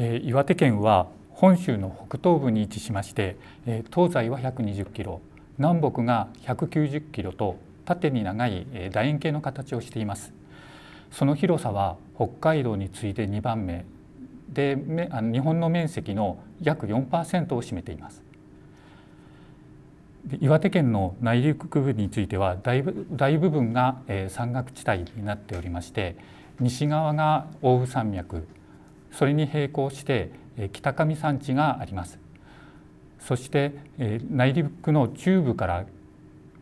え岩手県は本州の北東部に位置しまして、え東西は120キロ南北が190キロと縦に長い、楕円形の形をしていますその広さは北海道に次いで2番目で日本の面積の約4%を占めています岩手県の内陸部については大大部分が山岳地帯になっておりまして西側が奥羽山脈それに並行して北上山地がありますそして内陸の中部から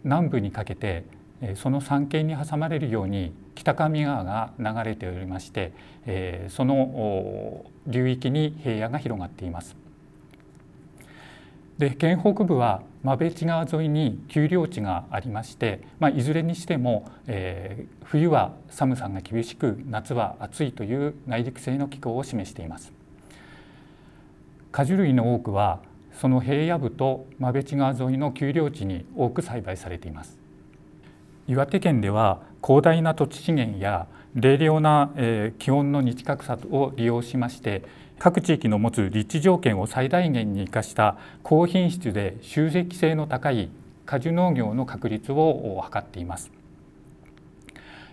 南部にかけてその山系に挟まれるように北上川が流れておりましてその流域に平野が広がっています。で県北部は真部地川沿いに丘陵地がありまして、まあ、いずれにしても、えー、冬は寒さが厳しく夏は暑いという内陸性の気候を示しています果樹類の多くはその平野部と真部地川沿いの丘陵地に多く栽培されています岩手県では広大な土地資源や冷涼な、え気温の日格差を利用しまして各地域の持つ立地条件を最大限に生かした高品質で集積性の高い果樹農業の確立を図っています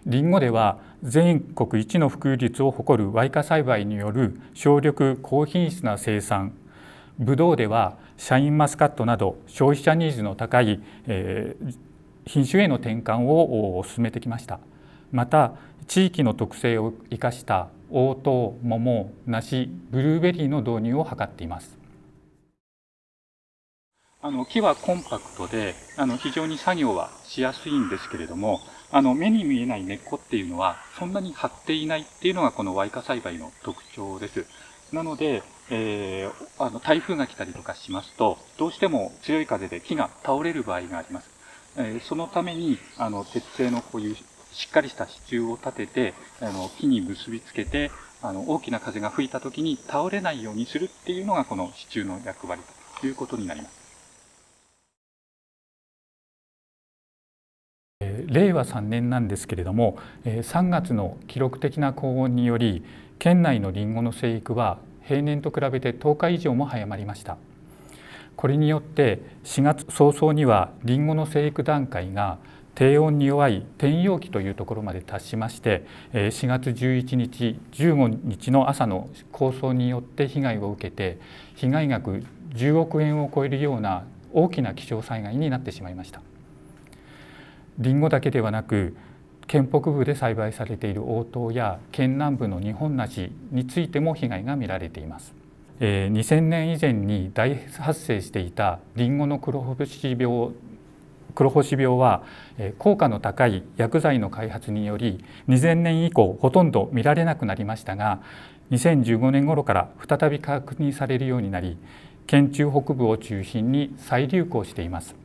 りんごでは全国一の普及率を誇るワイカ栽培による省力高品質な生産ぶどうではシャインマスカットなど消費者ニーズの高い、えー、品種への転換を進めてきましたまた地域の特性を生かした応答、桃、梨、ブルーベリーの導入を図っています。あの木はコンパクトであの非常に作業はしやすいんですけれどもあの目に見えない根っこっていうのはそんなに張っていないっていうのがこのワイカ栽培の特徴です。なので、えー、あの台風が来たりとかしますとどうしても強い風で木が倒れる場合があります。えー、そのためにあの鉄製のこういうしっかりした支柱を立てて、あの、木に結びつけて、あの、大きな風が吹いた時に倒れないようにするっていうのが、この支柱の役割ということになります。令和3年なんですけれども3月の記録的な高温により県内のりんごの生育は平年と比べて10日以上も早まりましたこれによって4月早々にはりんごの生育段階が低温に弱い転用期というところまで達しまして4月11日15日の朝の構想によって被害を受けて被害額10億円を超えるような大きな気象災害になってしまいましたリンゴだけではなく県北部で栽培されている応答や県南部の日本梨についても被害が見られています2000年以前に大発生していたリンゴの黒星病黒星病は効果の高い薬剤の開発により2000年以降ほとんど見られなくなりましたが2015年頃から再び確認されるようになり県中北部を中心に再流行しています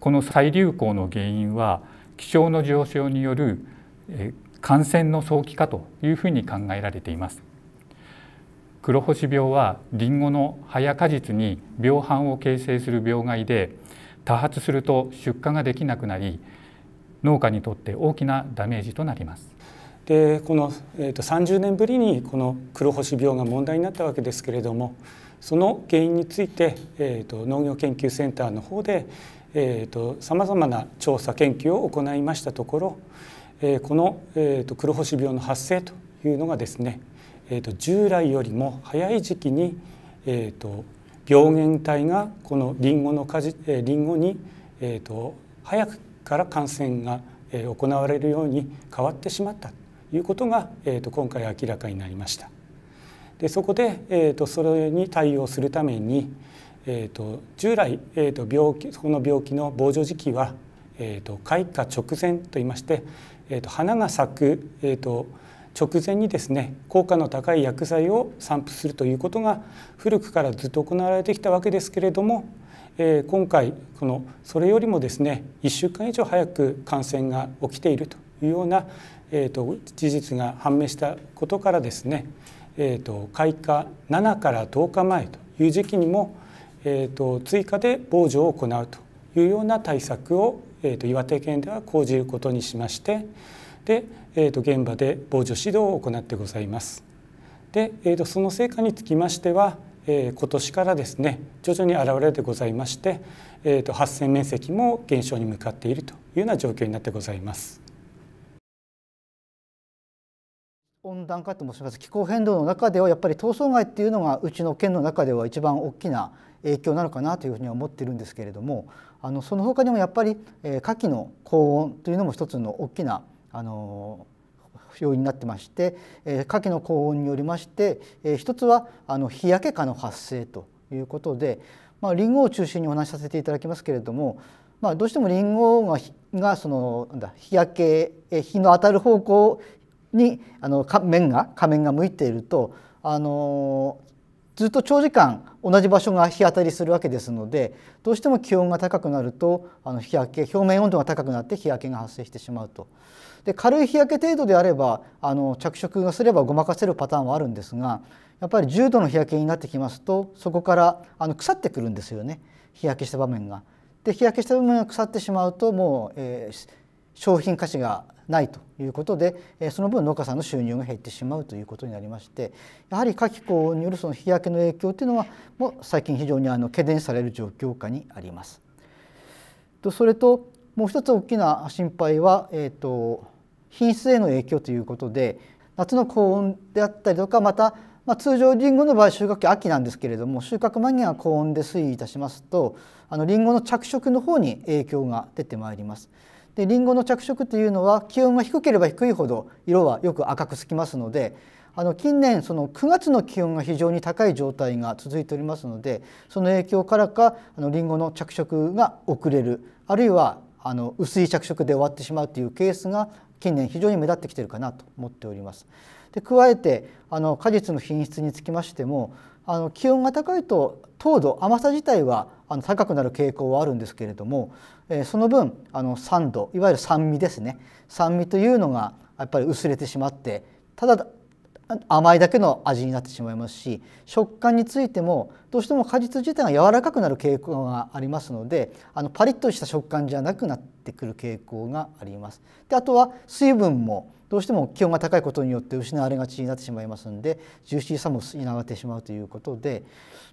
この再流行の原因は気象の上昇による感染の早期化というふうに考えられています黒星病はリンゴの葉や果実に病斑を形成する病害で多発すると出荷ができなくなり農家にとって大きなダメージとなります。でこの、えー、と30年ぶりにこの黒星病が問題になったわけですけれどもその原因について、えーと、農業研究センターの方でさまざまな調査研究を行いましたところ、えー、この、えーと、黒星病の発生というのがですね、えーと、と従来よりも早い時期に、えー、と病原体がこのリンゴの果実リンゴに、えーと、早くから感染が行われるように変わってしまったということが、えーと、今回明らかになりました。でそこで、えーと、それに対応するために、えー、と従来、えー、と病気この病気の防除時期は、えー、と開花直前といいまして、えー、と花が咲く、えー、と直前にですね効果の高い薬剤を散布するということが古くからずっと行われてきたわけですけれども、えー、今回このそれよりもですね1週間以上早く感染が起きているというような、えーと、事実が判明したことからですね、えーと、開花7から10日前という時期にも、えーと追加で防除を行うというような対策を、えー、と岩手県では講じることにしましてで、えー、と現場で防除指導を行ってございます。で、えー、とその成果につきましては、えー、今年からですね徐々に現れてございまして、えー、と発生面積も減少に向かっているというような状況になってございます。温暖化と申します気候変動の中ではやっぱり闘争害っていうのがうちの県の中では一番大きな影響なのかなというふうには思ってるんですけれどもあのその他にもやっぱり、えー、夏季の高温というのも一つの大きなあの要因になってまして、えー、夏の高温によりまして、えー、一つはあの日焼け蚊の発生ということで、まあ、リンゴを中心にお話しさせていただきますけれども、まあ、どうしてもリンゴががそのなんだ日焼け日の当たる方向にあの面が仮面が向いているとあのずっと長時間同じ場所が日当たりするわけですのでどうしても気温が高くなるとあの日焼け表面温度が高くなって日焼けが発生してしまうと。で軽い日焼け程度であればあの着色がすればごまかせるパターンはあるんですがやっぱり重度の日焼けになってきますとそこからあの腐ってくるんですよね日焼けした場面が。で日焼けした部分が腐ってしまうともう、えー、商品価値がないということで、えー、その分農家さんの収入が減ってしまうということになりましてやはり夏季候によるその日焼けの影響というのはもう最近非常にあの懸念される状況下にあります。とそれともう一つ大きな心配は、えーと、と品質への影響ということで夏の高温であったりとかまた、まあ、通常りんごの場合収穫期秋なんですけれども収穫間際高温で推移いたしますとりんリンゴの着色の方に影響が出てまいります。リンゴの着色というのは気温が低ければ低いほど色はよく赤くつきますのであの近年その9月の気温が非常に高い状態が続いておりますのでその影響からかりんリンゴの着色が遅れるあるいはあの薄い着色で終わってしまうというケースが近年非常に目立ってきてるかなと思っております。で加えてあの果実の品質につきましてもあの気温が高いと糖度甘さ自体はあの高くなる傾向はあるんですけれども、えー、その分あの酸度いわゆる酸味ですね酸味というのがやっぱり薄れてしまってただ甘いだけの味になってしまいますし食感についてもどうしても果実自体が柔らかくなる傾向がありますのであのパリッとした食感じゃなくなってくる傾向があります。であとは水分もどうしても気温が高いことによって失われがちになってしまいますのでジューシーさも失われてしまうということで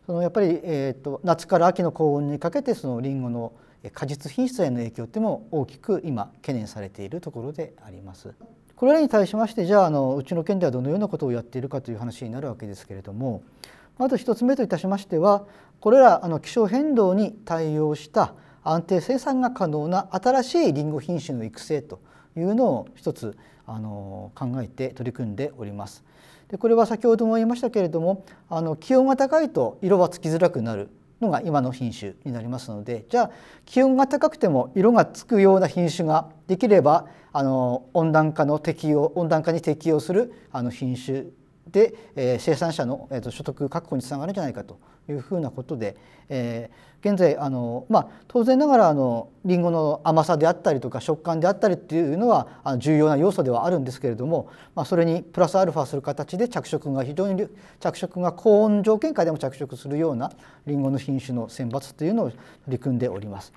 そのやっぱり、えーと、夏から秋の高温にかけてそのリンゴの果実品質への影響っても大きく今懸念されているところであります。これらに対しましてじゃああのうちの県ではどのようなことをやっているかという話になるわけですけれどもまず1つ目といたしましてはこれらあの気象変動に対応した安定生産が可能な新しいりんご品種の育成というのを一つあの考えて取り組んでおります。でこれは先ほども言いましたけれどもあの気温が高いと色はつきづらくなるのが今の品種になりますのでじゃあ気温が高くても色がつくような品種ができればあの温暖化の適用温暖化に適用するあの品種で、えー、生産者の、えー、と所得確保につながるんじゃないかというふうなことで、えー、現在あの、まあ、当然ながらあのリンゴの甘さであったりとか食感であったりっていうのはあ重要な要素ではあるんですけれども、まあ、それにプラスアルファする形で着色が非常に着色が高温条件下でも着色するようなリンゴの品種の選抜というのを取り組んでおります。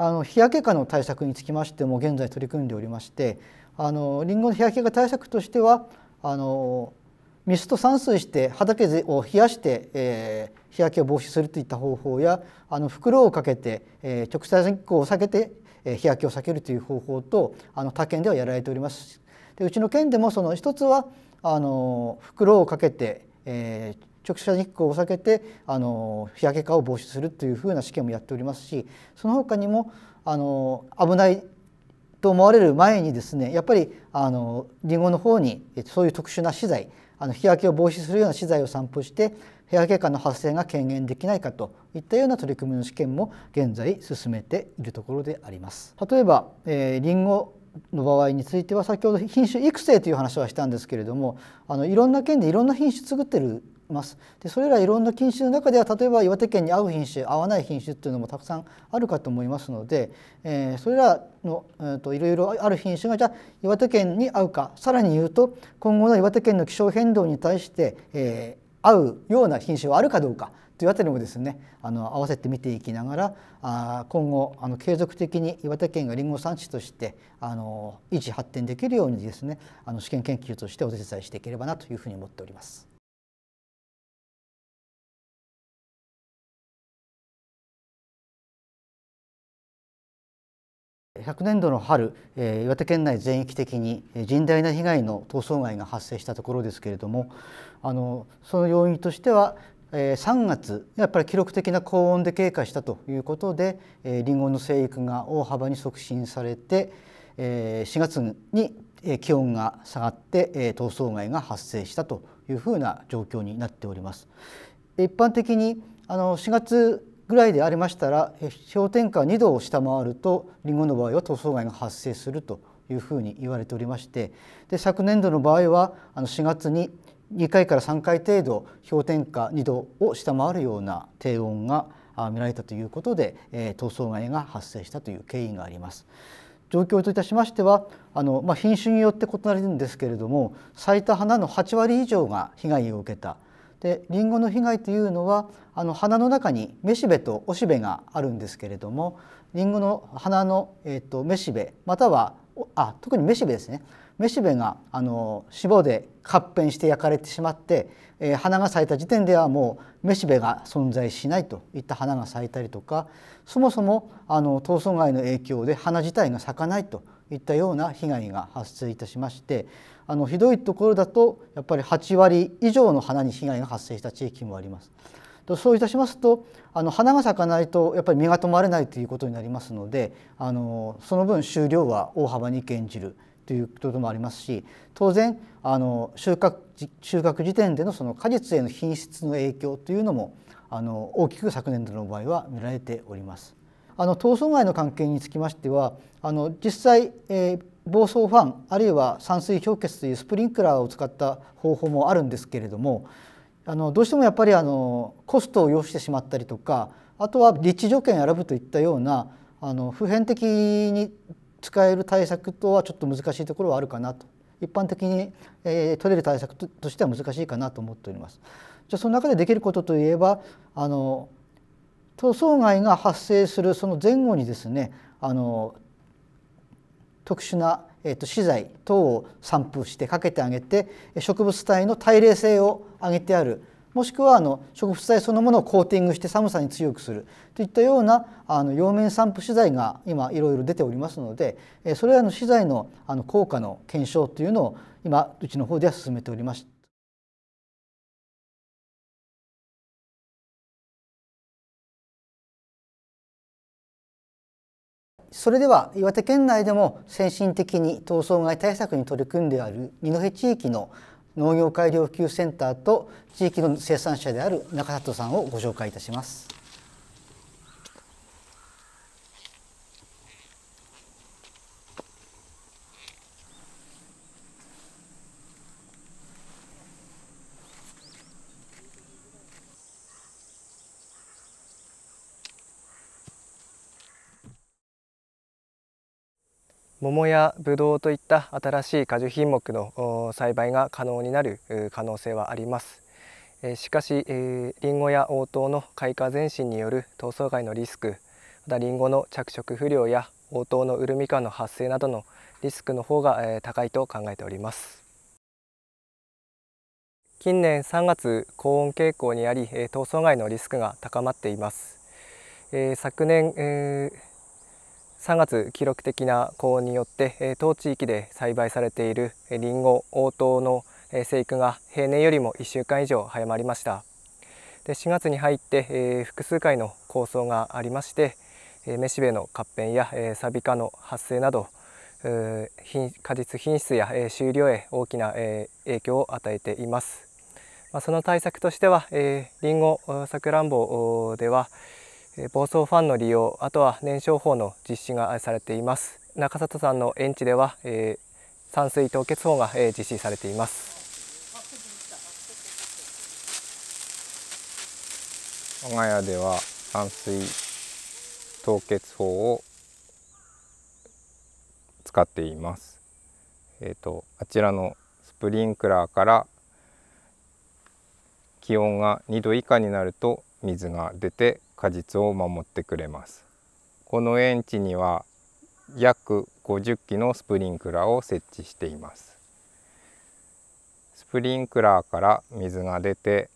あの日焼け化の対策につきましても現在取り組んでおりましてあのリンゴの日焼け化対策としてはあの水と散水して畑を冷やして、えー、日焼けを防止するといった方法やあの袋をかけて、えー、直射日光を避けて、えー、日焼けを避けるという方法とあの他県ではやられておりますでうちの県でもその一つはあの袋をかけて、えー、直射日光を避けてあの日焼け化を防止するというふうな試験もやっておりますしその他にもあの危ないと思われる前にですねやっぱりあのリンゴの方にそういう特殊な資材あの日焼けを防止するような資材を散布して日焼け下の発生が軽減できないかといったような取り組みの試験も現在進めているところであります。例えば、えー、リンゴの場合については先ほど品種育成という話はしたんですけれどもあのいろんな県でいろんな品種作ってるますでそれらいろんな品種の中では例えば岩手県に合う品種合わない品種っていうのもたくさんあるかと思いますので、えー、それらの、えーと、いろいろある品種がじゃあ岩手県に合うかさらに言うと今後の岩手県の気象変動に対して、えー、合うような品種はあるかどうかというあたりもですねあの合わせて見ていきながらあ今後あの継続的に岩手県がりんご産地としてあの維持発展できるようにですねあの試験研究としてお手伝いしていければなというふうに思っております。100年度の春、えー、岩手県内全域的に甚大な被害の闘争害が発生したところですけれどもあのその要因としては、えー、3月やっぱり記録的な高温で経過したということで、えー、リンゴの生育が大幅に促進されて、えー、4月に気温が下がって、えー、闘争害が発生したというふうな状況になっております。一般的にあの4月ぐらいでありましたら氷点下2度を下回るとリンゴの場合は塗装害が発生するというふうに言われておりましてで昨年度の場合はあの4月に2回から3回程度氷点下2度を下回るような低温が見られたということで、えー、逃走害が発生したという経緯があります。状況といたしましてはあの、まあ、品種によって異なるんですけれども咲いた花の8割以上が被害を受けたでリンゴの被害というのはあの花の中にめしべとおしべがあるんですけれどもリンゴの花の、えーと、めしべまたはあ特にめしべですねめしべがあの脂肪で活変して焼かれてしまって、えー、花が咲いた時点ではもうめしべが存在しないといった花が咲いたりとかそもそもあの闘争害の影響で花自体が咲かないといったような被害が発生いたしましてあのひどいところだとやっぱり8割以上の花に被害が発生した地域もあります。そういたしますとあの花が咲かないとやっぱり実が止まれないということになりますのであのその分収量は大幅に減じるということもありますし当然あの収穫収穫時点でのその果実への品質の影響というのもあの大きく昨年度の場合は見られております。あの外の関係につきましてはあの実際、えー暴走ファンあるいは散水氷結というスプリンクラーを使った方法もあるんですけれどもあのどうしてもやっぱりあのコストを要してしまったりとかあとは立地条件を選ぶといったようなあの普遍的に使える対策とはちょっと難しいところはあるかなと一般的に、えー、取れる対策としては難しいかなと思っております。じゃその中でできることといえばあの塗装害が発生するその前後にですねあの特殊な、えと資材等を散布してかけてあげて植物体の耐冷性を上げてあるもしくはあの植物体そのものをコーティングして寒さに強くするといったようなあの葉面散布資材が今いろいろ出ておりますのでそれらの資材のあの効果の検証というのを今うちの方では進めております。それでは岩手県内でも先進的に闘争害対策に取り組んである二戸地域の農業改良普及センターと地域の生産者である中里さんをご紹介いたします。桃やぶどうといった新しい果樹品目の栽培が可能になる可能性はありますしかしリンゴや応答の開花前進による闘争害のリスクまたリンゴの着色不良や応答のウルミカの発生などのリスクの方が高いと考えております近年3月高温傾向にあり闘争害のリスクが高まっています昨年3月記録的な高温によって当地域で栽培されているりんご応答の生育が平年よりも1週間以上早まりましたで4月に入って、え複数回の構想がありまして、えメシベの合併や、えサビ化の発生など果実品質や、え収量へ大きな、え影響を与えています、まあ、その対策としては、えー、リンゴさくらんぼでは、暴走ファンの利用あとは燃焼法の実施がされています中里さんの園地では、えー、散水凍結法が、えー、実施されています我が家では散水凍結法を使っていますえっ、ー、とあちらのスプリンクラーから気温が2度以下になると水が出て果実を守ってくれますこの園地には約50基のスプリンクラーを設置していますスプリンクラーから水が出て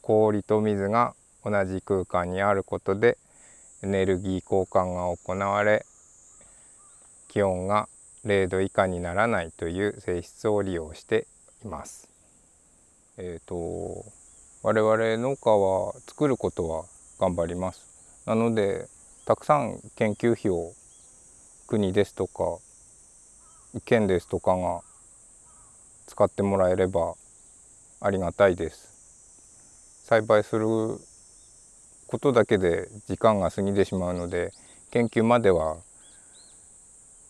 氷と水が同じ空間にあることでエネルギー交換が行われ気温が0度以下にならないという性質を利用しています。えーと、我々農家は作ることは頑張ります。なのでたくさん研究費を国ですとか県ですとかが使ってもらえればありがたいです。栽培することだけで時間が過ぎてしまうので研究までは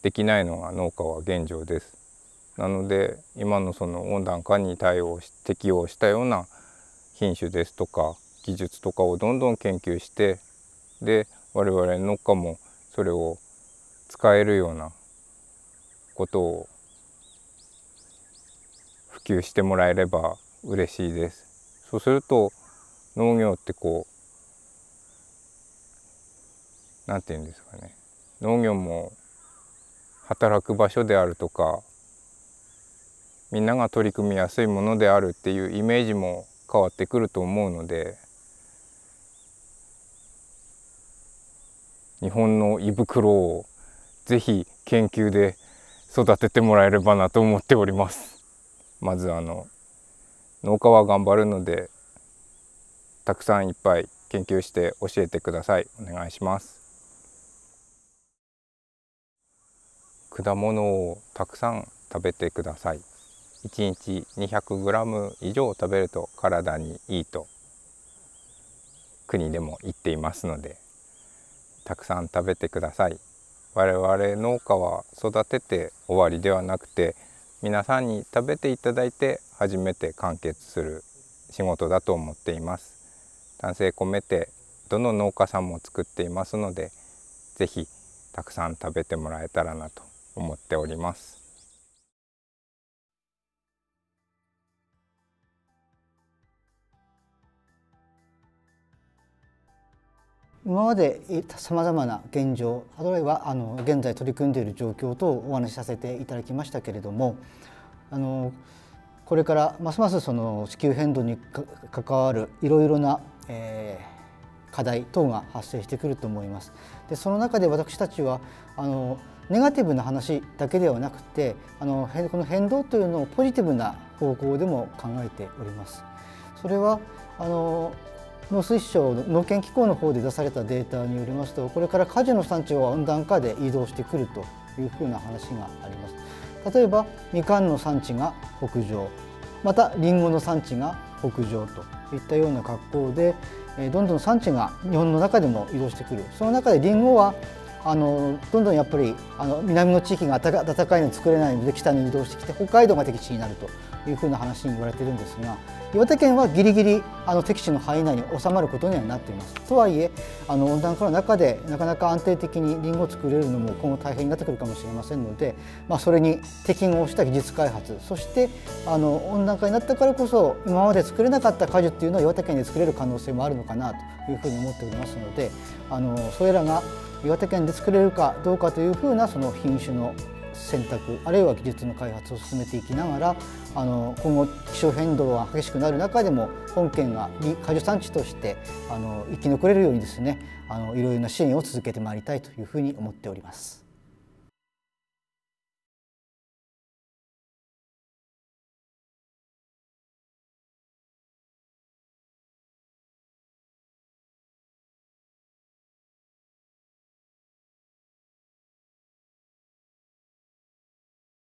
できないのが農家は現状です。なので今のその温暖化に対応し適応したような品種ですとか技術とかをどんどん研究してで我々農家もそれを使えるようなことを普及してもらえれば嬉しいです。そうすると農業ってこう何て言うんですかね農業も働く場所であるとかみんなが取り組みやすいものであるっていうイメージも変わってくると思うので日本の胃袋をぜひ研究で育ててもらえればなと思っておりますまずあの農家は頑張るのでたくさんいっぱい研究して教えてくださいお願いします果物をたくさん食べてください1日 200g 以上食べると体にいいと国でも言っていますのでたくさん食べてください我々農家は育てて終わりではなくて皆さんに食べていただいて初めて完結する仕事だと思っています男性込めてどの農家さんも作っていますので是非たくさん食べてもらえたらなと思っております今までさまざまな現状あるいはあの現在取り組んでいる状況とお話しさせていただきましたけれどもあのこれからますますその地球変動に関わるいろいろな、えー、課題等が発生してくると思います。でその中で私たちはあのネガティブな話だけではなくてあのこの変動というのをポジティブな方向でも考えております。それはあの農水省の農研機構の方で出されたデータによりますとこれから果樹の産地は温暖化で移動してくるというふうな話があります例えばみかんの産地が北上またりんごの産地が北上といったような格好でどんどん産地が日本の中でも移動してくるその中でりんごはあのどんどんやっぱりあの南の地域が暖かいの作れないので北に移動してきて北海道が敵地になるというふうな話に言われているんですが岩手県はぎりぎりあの敵地の範囲内に収まることにはなっています。とはいえあの温暖化の中でなかなか安定的にりんごを作れるのも今後大変になってくるかもしれませんので、まあ、それに適合した技術開発そしてあの温暖化になったからこそ今まで作れなかった果樹っていうのは岩手県で作れる可能性もあるのかなというふうに思っておりますのであのそれらが岩手県で作れるかどうかというふうなその品種の選択あるいは技術の開発を進めていきながらあの今後気象変動が激しくなる中でも本県が果樹産地としてあの生き残れるようにですねあのいろいろな支援を続けてまいりたいというふうに思っております。